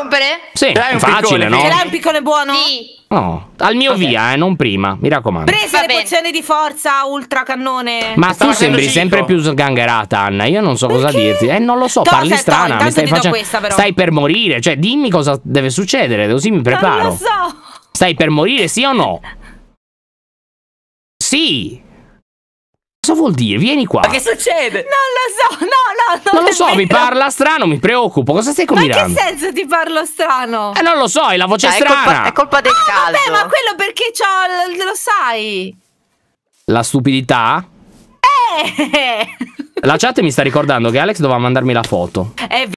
rompere? Sì, è facile, no? Ce l'hai un piccone buono? Sì. No, al mio okay. via, eh, non prima, mi raccomando. Prese Va le bene. pozioni di forza ultra cannone. Ma Stava tu sembri cico. sempre più sgangherata, Anna. Io non so Perché? cosa dirti. Eh, non lo so, Toh, parli strana. mi stai facendo questa, però. Stai per morire, cioè dimmi cosa deve succedere, così mi preparo. Non lo so. Stai per morire, sì o no? Sì. Cosa vuol dire? Vieni qua. Ma che succede? Non lo so, no, lo so, mi parla strano, mi preoccupo. Cosa stai combinando? Ma in che senso ti parlo strano? Eh, non lo so, è la voce Dai, cioè, strana. È colpa, è colpa del ah, caldo. Vabbè, ma quello perché c'ho, lo sai. La stupidità? Eh! La chat mi sta ricordando che Alex doveva mandarmi la foto. Eh,